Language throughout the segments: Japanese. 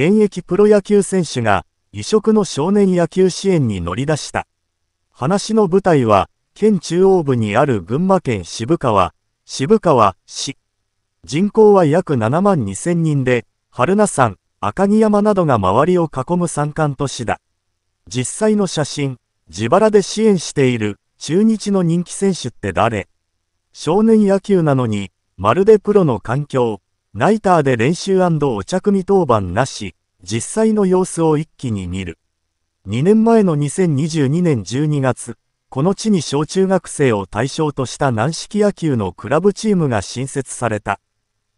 現役プロ野球選手が異色の少年野球支援に乗り出した。話の舞台は、県中央部にある群馬県渋川、渋川市。人口は約7万2000人で、春名山、赤城山などが周りを囲む山間都市だ。実際の写真、自腹で支援している中日の人気選手って誰少年野球なのに、まるでプロの環境、ナイターで練習お茶組当番なし、実際の様子を一気に見る。2年前の2022年12月、この地に小中学生を対象とした軟式野球のクラブチームが新設された。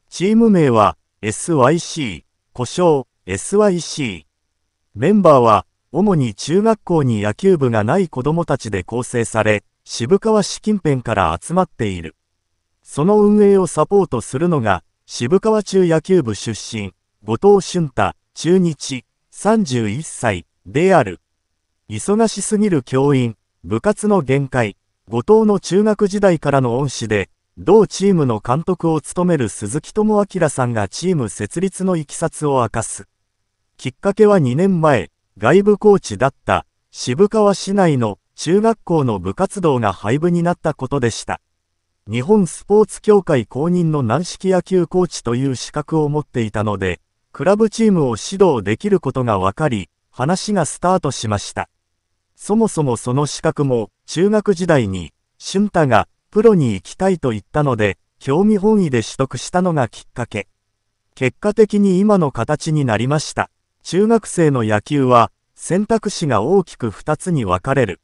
チーム名は SYC、故障 SYC。メンバーは主に中学校に野球部がない子供たちで構成され、渋川市近辺から集まっている。その運営をサポートするのが渋川中野球部出身、後藤俊太、中日、31歳、である。忙しすぎる教員、部活の限界、後藤の中学時代からの恩師で、同チームの監督を務める鈴木智明さんがチーム設立のいきさつを明かす。きっかけは2年前、外部コーチだった渋川市内の中学校の部活動が廃部になったことでした。日本スポーツ協会公認の軟式野球コーチという資格を持っていたので、クラブチームを指導できることが分かり、話がスタートしました。そもそもその資格も、中学時代に、俊太が、プロに行きたいと言ったので、興味本位で取得したのがきっかけ。結果的に今の形になりました。中学生の野球は、選択肢が大きく2つに分かれる。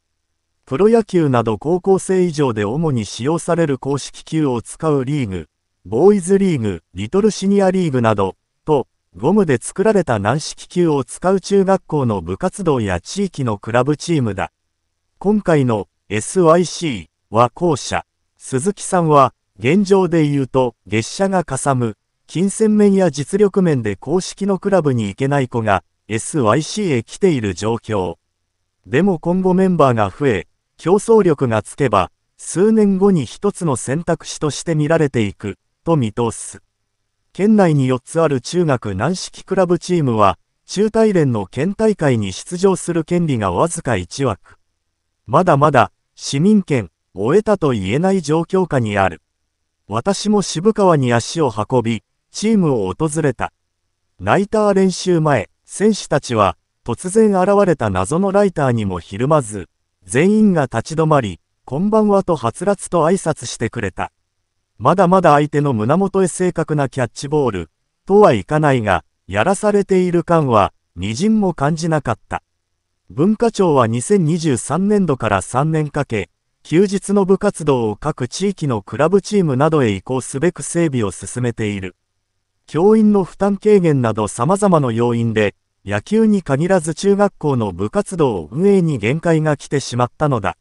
プロ野球など高校生以上で主に使用される公式球を使うリーグ、ボーイズリーグ、リトルシニアリーグなど、と、ゴムで作られた軟式球を使う中学校の部活動や地域のクラブチームだ。今回の SYC は後者。鈴木さんは、現状で言うと、月謝がかさむ、金銭面や実力面で公式のクラブに行けない子が SYC へ来ている状況。でも今後メンバーが増え、競争力がつけば、数年後に一つの選択肢として見られていく、と見通す。県内に4つある中学軟式クラブチームは、中大連の県大会に出場する権利がわずか1枠。まだまだ、市民権、終えたと言えない状況下にある。私も渋川に足を運び、チームを訪れた。ナイター練習前、選手たちは、突然現れた謎のライターにもひるまず、全員が立ち止まり、こんばんはとはつらつと挨拶してくれた。まだまだ相手の胸元へ正確なキャッチボール、とはいかないが、やらされている感は、微塵も感じなかった。文化庁は2023年度から3年かけ、休日の部活動を各地域のクラブチームなどへ移行すべく整備を進めている。教員の負担軽減など様々な要因で、野球に限らず中学校の部活動運営に限界が来てしまったのだ。